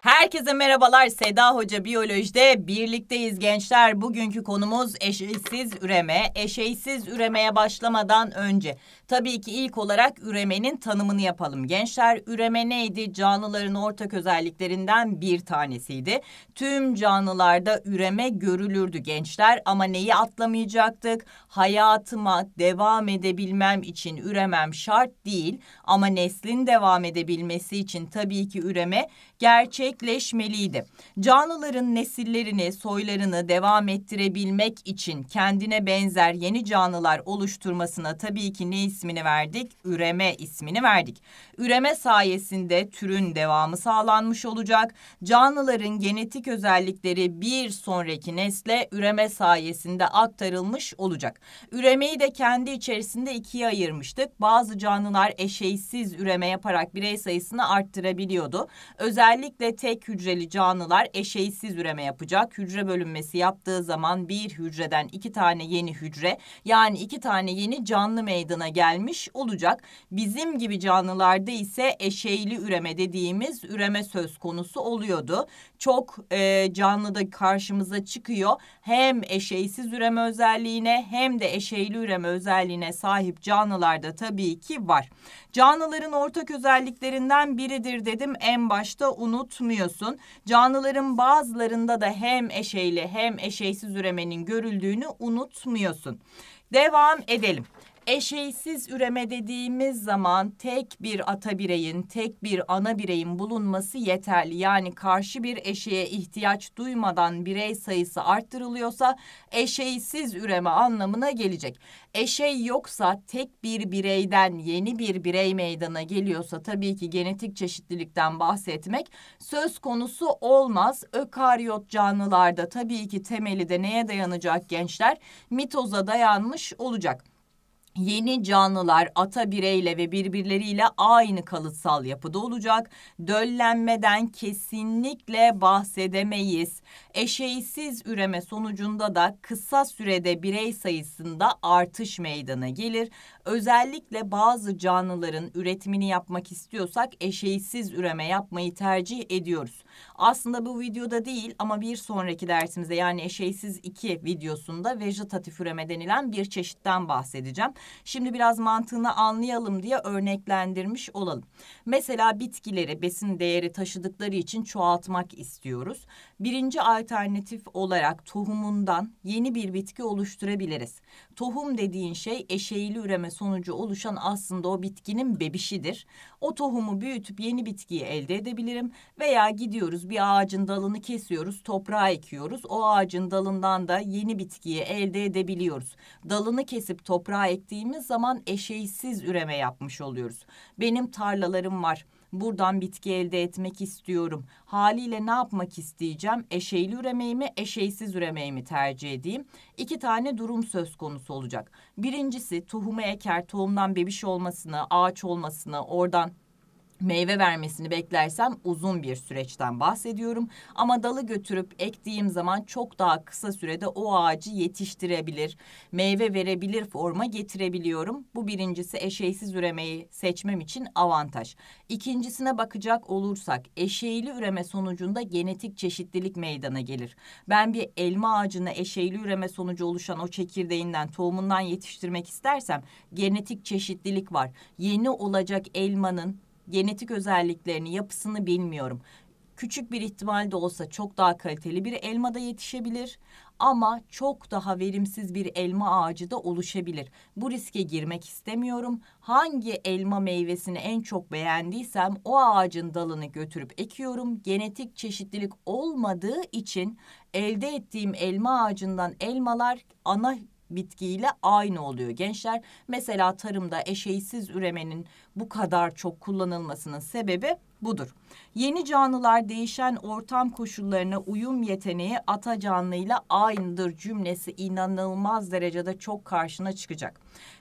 Herkese merhabalar. Seda Hoca Biyoloji'de birlikteyiz gençler. Bugünkü konumuz eşeğsiz üreme. Eşeğsiz üremeye başlamadan önce Tabii ki ilk olarak üremenin tanımını yapalım gençler. Üreme neydi? Canlıların ortak özelliklerinden bir tanesiydi. Tüm canlılarda üreme görülürdü gençler ama neyi atlamayacaktık? Hayatıma devam edebilmem için üremem şart değil ama neslin devam edebilmesi için tabii ki üreme gerçekleşmeliydi. Canlıların nesillerini, soylarını devam ettirebilmek için kendine benzer yeni canlılar oluşturmasına tabii ki neyse ismini verdik, üreme ismini verdik. Üreme sayesinde türün devamı sağlanmış olacak. Canlıların genetik özellikleri bir sonraki nesle üreme sayesinde aktarılmış olacak. Üremeyi de kendi içerisinde ikiye ayırmıştık. Bazı canlılar eşeysiz üreme yaparak birey sayısını arttırabiliyordu. Özellikle tek hücreli canlılar eşeysiz üreme yapacak. Hücre bölünmesi yaptığı zaman bir hücreden iki tane yeni hücre yani iki tane yeni canlı meydana gel gelmiş olacak. Bizim gibi canlılarda ise eşeğli üreme dediğimiz üreme söz konusu oluyordu. Çok e, canlı da karşımıza çıkıyor. Hem eşeğsiz üreme özelliğine hem de eşeğli üreme özelliğine sahip canlılarda tabii ki var. Canlıların ortak özelliklerinden biridir dedim en başta unutmuyorsun. Canlıların bazılarında da hem eşeğli hem eşeğsiz üremenin görüldüğünü unutmuyorsun. Devam edelim eşeysiz üreme dediğimiz zaman tek bir ata bireyin, tek bir ana bireyin bulunması yeterli. Yani karşı bir eşeğe ihtiyaç duymadan birey sayısı arttırılıyorsa eşeysiz üreme anlamına gelecek. Eşey yoksa tek bir bireyden yeni bir birey meydana geliyorsa tabii ki genetik çeşitlilikten bahsetmek söz konusu olmaz. Ökaryot canlılarda tabii ki temeli de neye dayanacak gençler? Mitoza dayanmış olacak. Yeni canlılar ata bireyle ve birbirleriyle aynı kalıtsal yapıda olacak. Döllenmeden kesinlikle bahsedemeyiz. Eşeğsiz üreme sonucunda da kısa sürede birey sayısında artış meydana gelir. Özellikle bazı canlıların üretimini yapmak istiyorsak eşeğsiz üreme yapmayı tercih ediyoruz. Aslında bu videoda değil ama bir sonraki dersimizde yani eşeğsiz 2 videosunda vejetatif üreme denilen bir çeşitten bahsedeceğim. Şimdi biraz mantığını anlayalım diye örneklendirmiş olalım. Mesela bitkileri besin değeri taşıdıkları için çoğaltmak istiyoruz. Birinci alternatif olarak tohumundan yeni bir bitki oluşturabiliriz. Tohum dediğin şey eşeğili üreme sonucu oluşan aslında o bitkinin bebişidir. O tohumu büyütüp yeni bitkiyi elde edebilirim veya gidiyoruz bir ağacın dalını kesiyoruz, toprağa ekiyoruz. O ağacın dalından da yeni bitkiyi elde edebiliyoruz. Dalını kesip toprağa ektiğimiz zaman eşeğsiz üreme yapmış oluyoruz. Benim tarlalarım var Buradan bitki elde etmek istiyorum. Haliyle ne yapmak isteyeceğim? Eşeyli üremeyi mi, eşeysiz üremeyi mi tercih edeyim? İki tane durum söz konusu olacak. Birincisi tohumu eker, tohumdan bebiş olmasını, ağaç olmasını, oradan meyve vermesini beklersem uzun bir süreçten bahsediyorum. Ama dalı götürüp ektiğim zaman çok daha kısa sürede o ağacı yetiştirebilir, meyve verebilir forma getirebiliyorum. Bu birincisi eşeğsiz üremeyi seçmem için avantaj. İkincisine bakacak olursak eşeğli üreme sonucunda genetik çeşitlilik meydana gelir. Ben bir elma ağacını eşeğli üreme sonucu oluşan o çekirdeğinden, tohumundan yetiştirmek istersem genetik çeşitlilik var. Yeni olacak elmanın genetik özelliklerini, yapısını bilmiyorum. Küçük bir ihtimal de olsa çok daha kaliteli bir elma da yetişebilir ama çok daha verimsiz bir elma ağacı da oluşabilir. Bu riske girmek istemiyorum. Hangi elma meyvesini en çok beğendiysem o ağacın dalını götürüp ekiyorum. Genetik çeşitlilik olmadığı için elde ettiğim elma ağacından elmalar ana bitkiyle aynı oluyor gençler. Mesela tarımda eşeğsiz üremenin bu kadar çok kullanılmasının sebebi budur. Yeni canlılar değişen ortam koşullarına uyum yeteneği ata canlıyla aynıdır cümlesi inanılmaz derecede çok karşına çıkacak.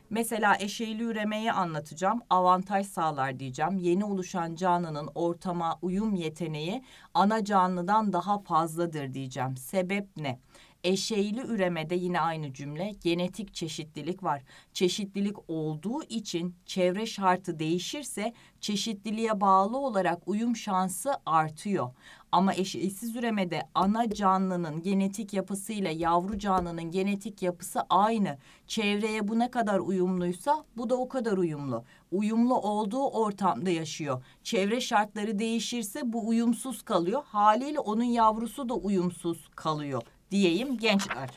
Mesela eşeğli üremeyi anlatacağım. Avantaj sağlar diyeceğim. Yeni oluşan canlının ortama uyum yeteneği ana canlıdan daha fazladır diyeceğim. Sebep ne? Eşeyli üremede yine aynı cümle genetik çeşitlilik var. Çeşitlilik olduğu için çevre şartı değişirse çeşitliliğe bağlı olarak uyum şansı artıyor. Ama eşeysiz üremede ana canlının genetik yapısıyla yavru canlının genetik yapısı aynı. Çevreye bu ne kadar uyumluysa bu da o kadar uyumlu. Uyumlu olduğu ortamda yaşıyor. Çevre şartları değişirse bu uyumsuz kalıyor. Haliyle onun yavrusu da uyumsuz kalıyor diyeyim gençler.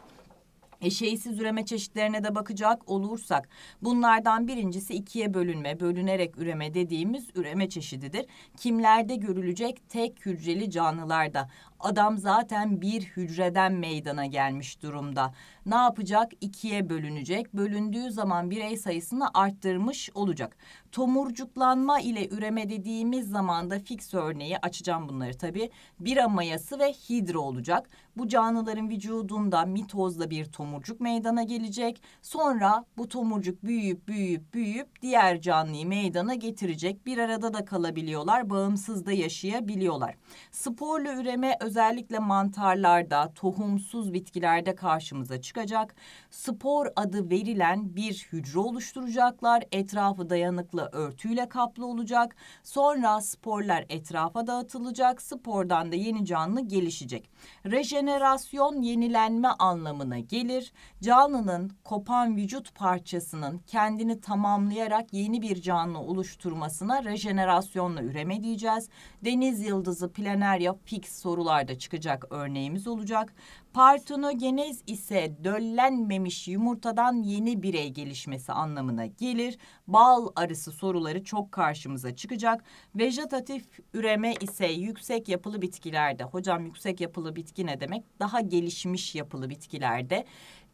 Eşeğisiz üreme çeşitlerine de bakacak olursak bunlardan birincisi ikiye bölünme, bölünerek üreme dediğimiz üreme çeşididir. Kimlerde görülecek tek hücreli canlılarda. Adam zaten bir hücreden meydana gelmiş durumda. Ne yapacak? İkiye bölünecek. Bölündüğü zaman birey sayısını arttırmış olacak. Tomurcuklanma ile üreme dediğimiz zaman da fix örneği açacağım bunları tabii. Bir amayası ve hidro olacak. Bu canlıların vücudunda mitozla bir tomurcuk meydana gelecek. Sonra bu tomurcuk büyüyüp büyüyüp büyüyüp diğer canlıyı meydana getirecek. Bir arada da kalabiliyorlar, bağımsız da yaşayabiliyorlar. Sporlu üreme özellikle mantarlarda, tohumsuz bitkilerde karşımıza çıkacak. Spor adı verilen bir hücre oluşturacaklar. Etrafı dayanıklı örtüyle kaplı olacak. Sonra sporlar etrafa dağıtılacak. Spordan da yeni canlı gelişecek. Rejen Rejenerasyon yenilenme anlamına gelir. Canlının kopan vücut parçasının kendini tamamlayarak yeni bir canlı oluşturmasına rejenerasyonla üreme diyeceğiz. Deniz yıldızı, planerya, fix sorularda çıkacak örneğimiz olacak. Partenogenez ise döllenmemiş yumurtadan yeni birey gelişmesi anlamına gelir. Bal arısı soruları çok karşımıza çıkacak. Vejetatif üreme ise yüksek yapılı bitkilerde. Hocam yüksek yapılı bitki ne demek? Daha gelişmiş yapılı bitkilerde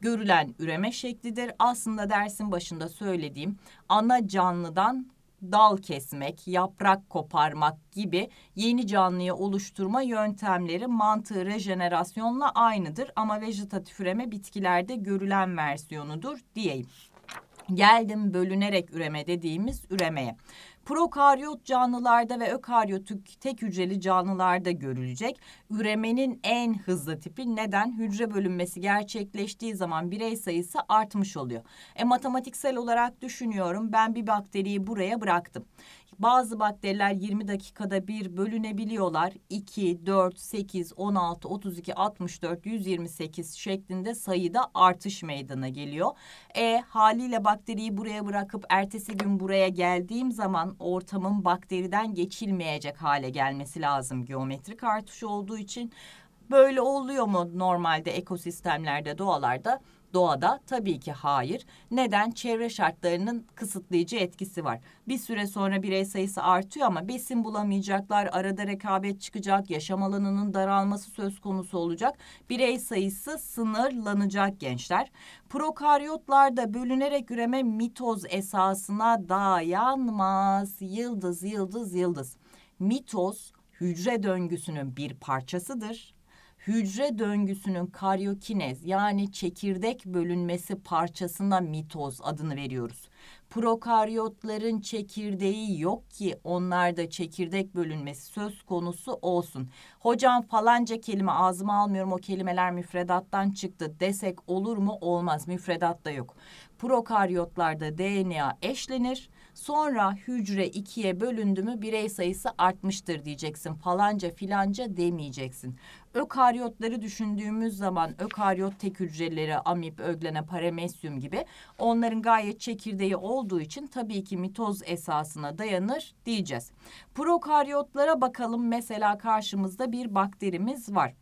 görülen üreme şeklidir. Aslında dersin başında söylediğim ana canlıdan dal kesmek, yaprak koparmak gibi yeni canlıyı oluşturma yöntemleri mantığı rejenerasyonla aynıdır ama vejetatif üreme bitkilerde görülen versiyonudur diyeyim geldim bölünerek üreme dediğimiz üremeye. Prokaryot canlılarda ve ökaryotik tek hücreli canlılarda görülecek. Üremenin en hızlı tipi neden? Hücre bölünmesi gerçekleştiği zaman birey sayısı artmış oluyor. E matematiksel olarak düşünüyorum ben bir bakteriyi buraya bıraktım. Bazı bakteriler 20 dakikada bir bölünebiliyorlar. 2, 4, 8, 16, 32, 64, 128 şeklinde sayıda artış meydana geliyor. E haliyle bakteriyi buraya bırakıp ertesi gün buraya geldiğim zaman ortamın bakteriden geçilmeyecek hale gelmesi lazım geometrik artış olduğu için. Böyle oluyor mu normalde ekosistemlerde, doğalarda? Doğada tabii ki hayır. Neden? Çevre şartlarının kısıtlayıcı etkisi var. Bir süre sonra birey sayısı artıyor ama besin bulamayacaklar, arada rekabet çıkacak, yaşam alanının daralması söz konusu olacak. Birey sayısı sınırlanacak gençler. Prokaryotlarda bölünerek üreme mitoz esasına dayanmaz. Yıldız, yıldız, yıldız. Mitoz hücre döngüsünün bir parçasıdır hücre döngüsünün karyokinez yani çekirdek bölünmesi parçasına mitoz adını veriyoruz. Prokaryotların çekirdeği yok ki onlarda çekirdek bölünmesi söz konusu olsun. Hocam falanca kelime ağzıma almıyorum o kelimeler müfredattan çıktı desek olur mu? Olmaz. Müfredat da yok. Prokaryotlarda DNA eşlenir Sonra hücre ikiye bölündü mü birey sayısı artmıştır diyeceksin. Falanca filanca demeyeceksin. Ökaryotları düşündüğümüz zaman ökaryot tek hücreleri, amip, öglene, paramesyum gibi onların gayet çekirdeği olduğu için tabii ki mitoz esasına dayanır diyeceğiz. Prokaryotlara bakalım mesela karşımızda bir bakterimiz var.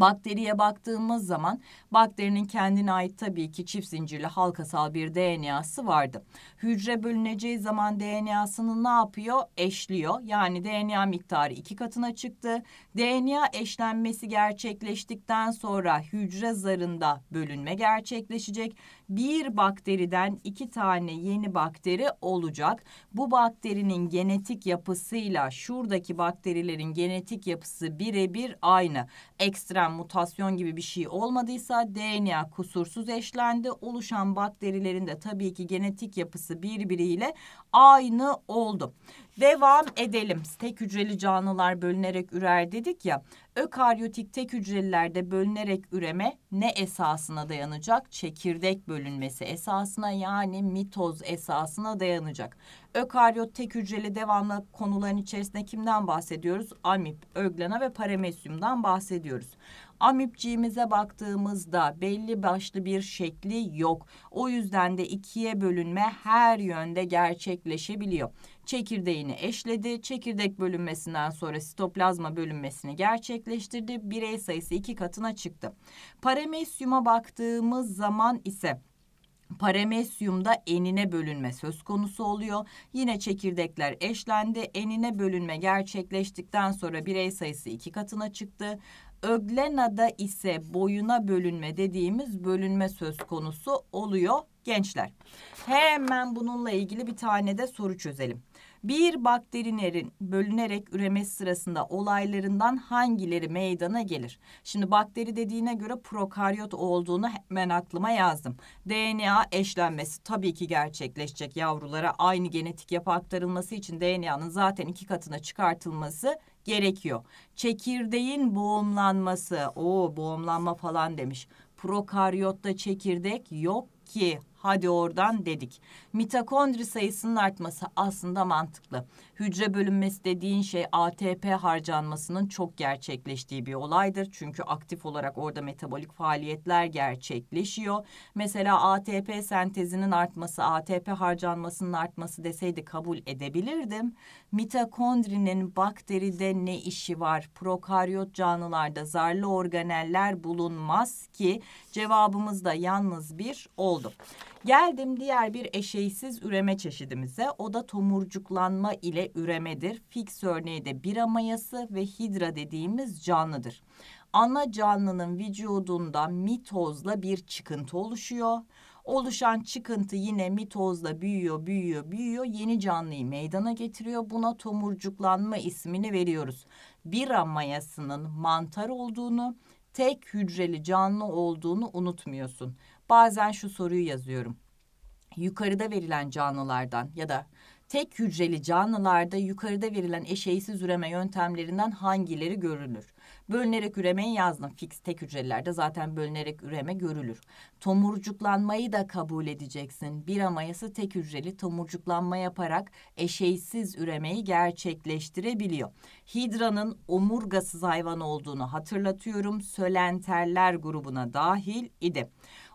Bakteriye baktığımız zaman bakterinin kendine ait tabii ki çift zincirli halkasal bir DNA'sı vardı. Hücre bölüneceği zaman DNA'sını ne yapıyor? Eşliyor. Yani DNA miktarı iki katına çıktı. DNA eşlenmesi gerçekleştikten sonra hücre zarında bölünme gerçekleşecek. Bir bakteriden iki tane yeni bakteri olacak. Bu bakterinin genetik yapısıyla şuradaki bakterilerin genetik yapısı birebir aynı. Ekstra içeren mutasyon gibi bir şey olmadıysa DNA kusursuz eşlendi. Oluşan bakterilerin de tabii ki genetik yapısı birbiriyle aynı oldu. Devam edelim. Tek hücreli canlılar bölünerek ürer dedik ya. Ökaryotik tek hücrelilerde bölünerek üreme ne esasına dayanacak? Çekirdek bölünmesi esasına yani mitoz esasına dayanacak. Ökaryot tek hücreli devamlı konuların içerisinde kimden bahsediyoruz? Amip, öglena ve paramesyumdan bahsediyoruz. Amipciğimize baktığımızda belli başlı bir şekli yok. O yüzden de ikiye bölünme her yönde gerçekleşebiliyor çekirdeğini eşledi. Çekirdek bölünmesinden sonra sitoplazma bölünmesini gerçekleştirdi. Birey sayısı iki katına çıktı. Paramesyuma baktığımız zaman ise Paramesyumda enine bölünme söz konusu oluyor. Yine çekirdekler eşlendi. Enine bölünme gerçekleştikten sonra birey sayısı iki katına çıktı. Öglena'da ise boyuna bölünme dediğimiz bölünme söz konusu oluyor gençler. Hemen bununla ilgili bir tane de soru çözelim bir bakterinin bölünerek üremesi sırasında olaylarından hangileri meydana gelir? Şimdi bakteri dediğine göre prokaryot olduğunu hemen aklıma yazdım. DNA eşlenmesi tabii ki gerçekleşecek yavrulara aynı genetik yapı aktarılması için DNA'nın zaten iki katına çıkartılması gerekiyor. Çekirdeğin boğumlanması, o boğumlanma falan demiş. Prokaryotta çekirdek yok ki hadi oradan dedik. Mitokondri sayısının artması aslında mantıklı. Hücre bölünmesi dediğin şey ATP harcanmasının çok gerçekleştiği bir olaydır. Çünkü aktif olarak orada metabolik faaliyetler gerçekleşiyor. Mesela ATP sentezinin artması, ATP harcanmasının artması deseydi kabul edebilirdim. Mitokondrinin bakteride ne işi var? Prokaryot canlılarda zarlı organeller bulunmaz ki cevabımız da yalnız bir oldu. Geldim diğer bir eşeğsiz üreme çeşidimize. O da tomurcuklanma ile üremedir. Fix örneği de bira mayası ve hidra dediğimiz canlıdır. Ana canlının vücudunda mitozla bir çıkıntı oluşuyor. Oluşan çıkıntı yine mitozla büyüyor, büyüyor, büyüyor. Yeni canlıyı meydana getiriyor. Buna tomurcuklanma ismini veriyoruz. Bira mayasının mantar olduğunu, tek hücreli canlı olduğunu unutmuyorsun bazen şu soruyu yazıyorum. Yukarıda verilen canlılardan ya da tek hücreli canlılarda yukarıda verilen eşeğsiz üreme yöntemlerinden hangileri görülür? Bölünerek üremeyi yazdım. Fix tek hücrelerde zaten bölünerek üreme görülür. Tomurcuklanmayı da kabul edeceksin. Bir amayası tek hücreli tomurcuklanma yaparak eşeğsiz üremeyi gerçekleştirebiliyor. Hidranın omurgasız hayvan olduğunu hatırlatıyorum. Sölenterler grubuna dahil idi.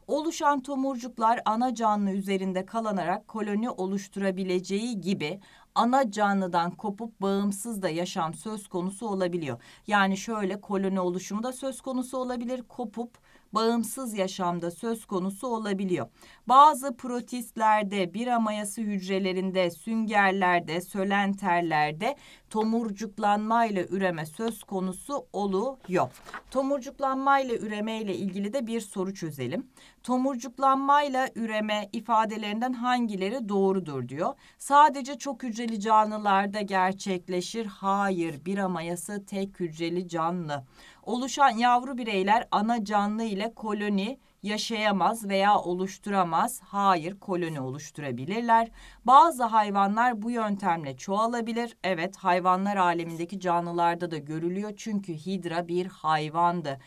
Oluşan tomurcuklar ana canlı üzerinde kalanarak koloni oluşturabileceği gibi ana canlıdan kopup bağımsız da yaşam söz konusu olabiliyor. Yani şöyle koloni oluşumu da söz konusu olabilir, kopup bağımsız yaşamda söz konusu olabiliyor. Bazı protistlerde, bir amayası hücrelerinde, süngerlerde, sölenterlerde tomurcuklanma ile üreme söz konusu oluyor. Tomurcuklanma ile üreme ile ilgili de bir soru çözelim. Tomurcuklanma ile üreme ifadelerinden hangileri doğrudur diyor. Sadece çok hücreli canlılarda gerçekleşir. Hayır, bir amayası tek hücreli canlı. Oluşan yavru bireyler ana canlı ile koloni yaşayamaz veya oluşturamaz. Hayır, koloni oluşturabilirler. Bazı hayvanlar bu yöntemle çoğalabilir. Evet, hayvanlar alemindeki canlılarda da görülüyor. Çünkü hidra bir hayvandı.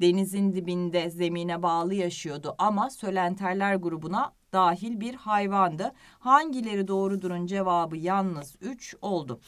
Denizin dibinde zemine bağlı yaşıyordu ama sölenterler grubuna dahil bir hayvandı. Hangileri doğrudurun cevabı yalnız 3 oldu.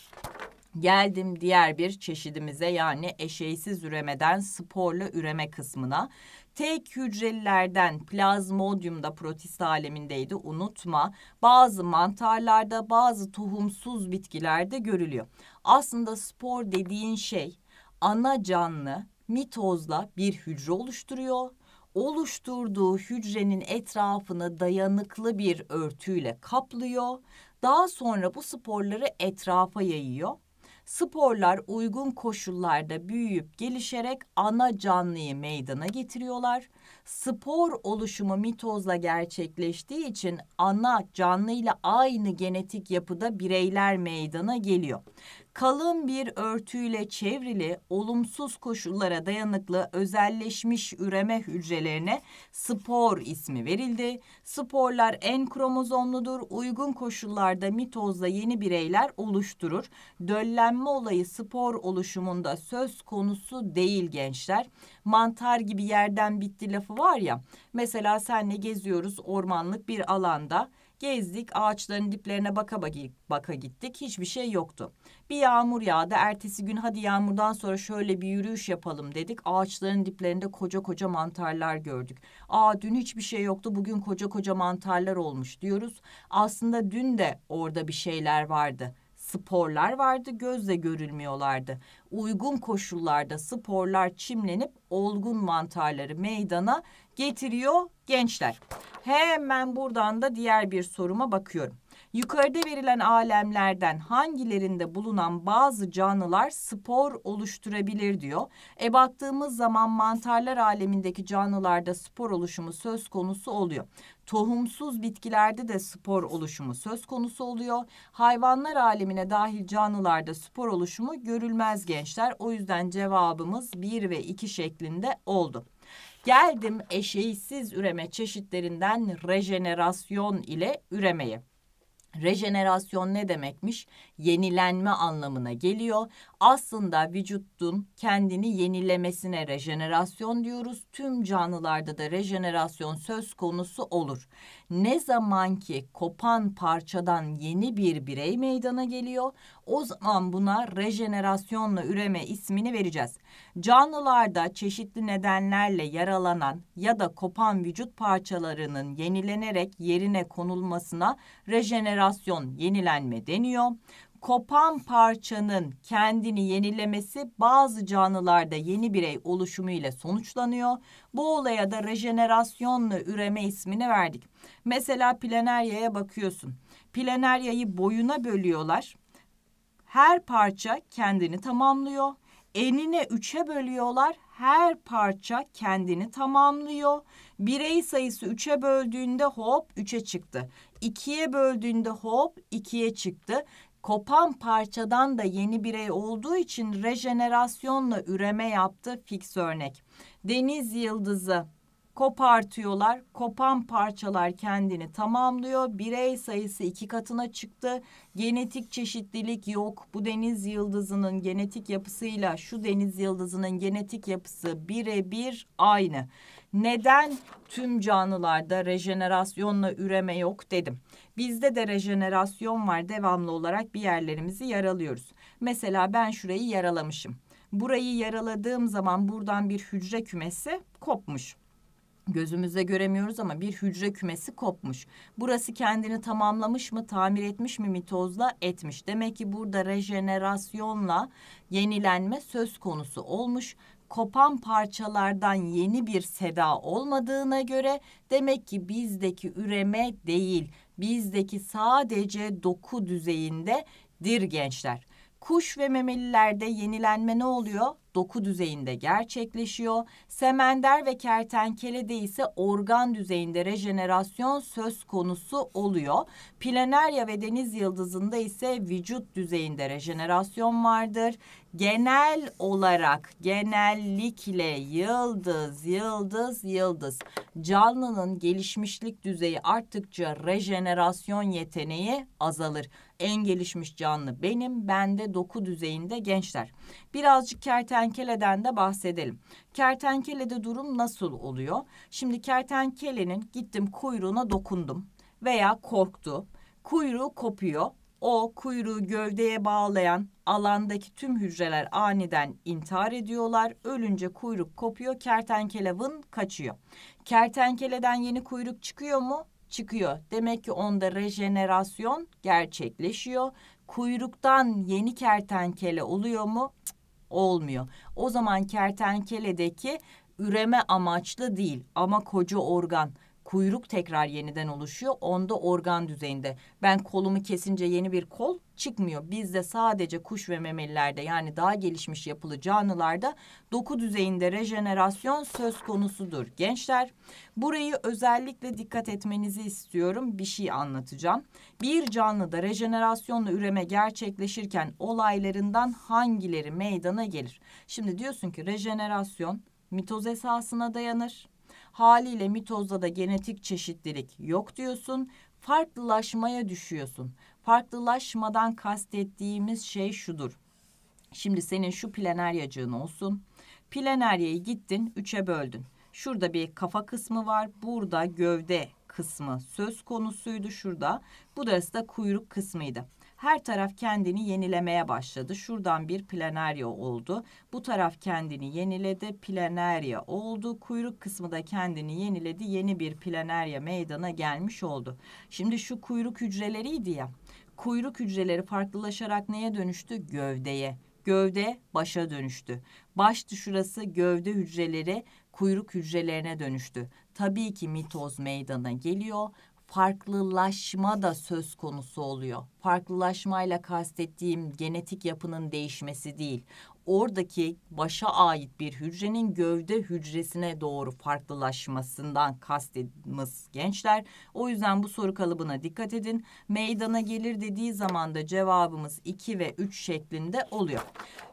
Geldim diğer bir çeşidimize yani eşeğsiz üremeden sporlu üreme kısmına. Tek hücrelilerden plazmodyumda protist alemindeydi unutma. Bazı mantarlarda bazı tohumsuz bitkilerde görülüyor. Aslında spor dediğin şey ana canlı mitozla bir hücre oluşturuyor oluşturduğu hücrenin etrafını dayanıklı bir örtüyle kaplıyor. Daha sonra bu sporları etrafa yayıyor Sporlar uygun koşullarda büyüyüp gelişerek ana canlıyı meydana getiriyorlar. Spor oluşumu mitozla gerçekleştiği için ana canlıyla aynı genetik yapıda bireyler meydana geliyor kalın bir örtüyle çevrili olumsuz koşullara dayanıklı özelleşmiş üreme hücrelerine spor ismi verildi. Sporlar en kromozomludur. Uygun koşullarda mitozla yeni bireyler oluşturur. Döllenme olayı spor oluşumunda söz konusu değil gençler. Mantar gibi yerden bitti lafı var ya. Mesela senle geziyoruz ormanlık bir alanda. Gezdik, ağaçların diplerine baka baka gittik. Hiçbir şey yoktu. Bir yağmur yağdı. Ertesi gün hadi yağmurdan sonra şöyle bir yürüyüş yapalım dedik. Ağaçların diplerinde koca koca mantarlar gördük. Aa dün hiçbir şey yoktu. Bugün koca koca mantarlar olmuş diyoruz. Aslında dün de orada bir şeyler vardı sporlar vardı, gözle görülmüyorlardı. Uygun koşullarda sporlar çimlenip olgun mantarları meydana getiriyor gençler. Hemen buradan da diğer bir soruma bakıyorum. Yukarıda verilen alemlerden hangilerinde bulunan bazı canlılar spor oluşturabilir diyor. E baktığımız zaman mantarlar alemindeki canlılarda spor oluşumu söz konusu oluyor. Tohumsuz bitkilerde de spor oluşumu söz konusu oluyor. Hayvanlar alemine dahil canlılarda spor oluşumu görülmez gençler. O yüzden cevabımız 1 ve 2 şeklinde oldu. Geldim eşeğsiz üreme çeşitlerinden rejenerasyon ile üremeye. Rejenerasyon ne demekmiş? Yenilenme anlamına geliyor aslında vücudun kendini yenilemesine rejenerasyon diyoruz. Tüm canlılarda da rejenerasyon söz konusu olur. Ne zaman ki kopan parçadan yeni bir birey meydana geliyor, o zaman buna rejenerasyonla üreme ismini vereceğiz. Canlılarda çeşitli nedenlerle yaralanan ya da kopan vücut parçalarının yenilenerek yerine konulmasına rejenerasyon, yenilenme deniyor kopan parçanın kendini yenilemesi bazı canlılarda yeni birey oluşumu ile sonuçlanıyor. Bu olaya da rejenerasyonla üreme ismini verdik. Mesela planeryaya bakıyorsun. Planeryayı boyuna bölüyorlar. Her parça kendini tamamlıyor. Enine üçe bölüyorlar. Her parça kendini tamamlıyor. Birey sayısı üçe böldüğünde hop üçe çıktı. İkiye böldüğünde hop ikiye çıktı kopan parçadan da yeni birey olduğu için rejenerasyonla üreme yaptı fix örnek. Deniz yıldızı kopartıyorlar. Kopan parçalar kendini tamamlıyor. Birey sayısı iki katına çıktı. Genetik çeşitlilik yok. Bu deniz yıldızının genetik yapısıyla şu deniz yıldızının genetik yapısı birebir aynı. Neden tüm canlılarda rejenerasyonla üreme yok dedim. Bizde de rejenerasyon var devamlı olarak bir yerlerimizi yaralıyoruz. Mesela ben şurayı yaralamışım. Burayı yaraladığım zaman buradan bir hücre kümesi kopmuş. Gözümüzde göremiyoruz ama bir hücre kümesi kopmuş. Burası kendini tamamlamış mı, tamir etmiş mi mitozla? Etmiş. Demek ki burada rejenerasyonla yenilenme söz konusu olmuş kopan parçalardan yeni bir seda olmadığına göre demek ki bizdeki üreme değil bizdeki sadece doku düzeyinde dir gençler. Kuş ve memelilerde yenilenme ne oluyor? Doku düzeyinde gerçekleşiyor. Semender ve kertenkelede ise organ düzeyinde rejenerasyon söz konusu oluyor. Planarya ve deniz yıldızında ise vücut düzeyinde rejenerasyon vardır genel olarak genellikle yıldız yıldız yıldız canlının gelişmişlik düzeyi arttıkça rejenerasyon yeteneği azalır. En gelişmiş canlı benim, bende doku düzeyinde gençler. Birazcık kertenkeleden de bahsedelim. Kertenkelede durum nasıl oluyor? Şimdi kertenkelenin gittim kuyruğuna dokundum veya korktu. Kuyruğu kopuyor o kuyruğu gövdeye bağlayan alandaki tüm hücreler aniden intihar ediyorlar. Ölünce kuyruk kopuyor, kertenkele vın kaçıyor. Kertenkeleden yeni kuyruk çıkıyor mu? Çıkıyor. Demek ki onda rejenerasyon gerçekleşiyor. Kuyruktan yeni kertenkele oluyor mu? olmuyor. O zaman kertenkeledeki üreme amaçlı değil ama koca organ kuyruk tekrar yeniden oluşuyor. Onda organ düzeyinde. Ben kolumu kesince yeni bir kol çıkmıyor. Bizde sadece kuş ve memelilerde yani daha gelişmiş yapılı canlılarda doku düzeyinde rejenerasyon söz konusudur. Gençler burayı özellikle dikkat etmenizi istiyorum. Bir şey anlatacağım. Bir canlıda rejenerasyonla üreme gerçekleşirken olaylarından hangileri meydana gelir? Şimdi diyorsun ki rejenerasyon mitoz esasına dayanır Haliyle mitozda da genetik çeşitlilik yok diyorsun. Farklılaşmaya düşüyorsun. Farklılaşmadan kastettiğimiz şey şudur. Şimdi senin şu planeryacığın olsun. Planeryayı gittin üçe böldün. Şurada bir kafa kısmı var. Burada gövde kısmı söz konusuydu şurada. Bu da aslında kuyruk kısmıydı. Her taraf kendini yenilemeye başladı. Şuradan bir planerya oldu. Bu taraf kendini yeniledi. Planerya oldu. Kuyruk kısmı da kendini yeniledi. Yeni bir planerya meydana gelmiş oldu. Şimdi şu kuyruk hücreleriydi ya. Kuyruk hücreleri farklılaşarak neye dönüştü? Gövdeye. Gövde başa dönüştü. Baş dışurası gövde hücreleri kuyruk hücrelerine dönüştü. Tabii ki mitoz meydana geliyor farklılaşma da söz konusu oluyor. Farklılaşmayla kastettiğim genetik yapının değişmesi değil. Oradaki başa ait bir hücrenin gövde hücresine doğru farklılaşmasından kastediğimiz gençler. O yüzden bu soru kalıbına dikkat edin. Meydana gelir dediği zaman da cevabımız 2 ve 3 şeklinde oluyor.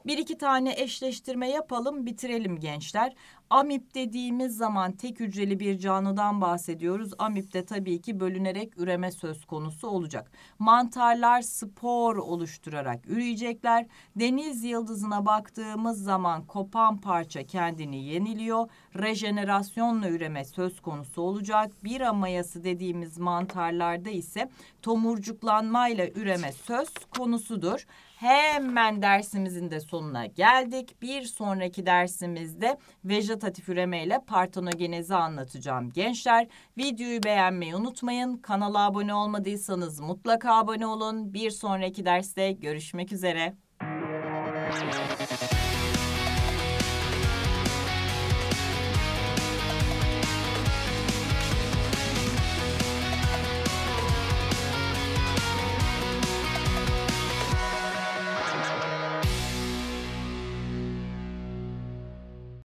Bir iki tane eşleştirme yapalım bitirelim gençler. Amip dediğimiz zaman tek hücreli bir canlıdan bahsediyoruz. Amip de tabii ki bölünerek üreme söz konusu olacak. Mantarlar spor oluşturarak üreyecekler. Deniz yıldızına baktığımız zaman kopan parça kendini yeniliyor rejenerasyonla üreme söz konusu olacak. Bira mayası dediğimiz mantarlarda ise tomurcuklanmayla üreme söz konusudur. Hemen dersimizin de sonuna geldik. Bir sonraki dersimizde vejetatif üreme ile partenogenezi anlatacağım gençler. Videoyu beğenmeyi unutmayın. Kanala abone olmadıysanız mutlaka abone olun. Bir sonraki derste görüşmek üzere. Thank you.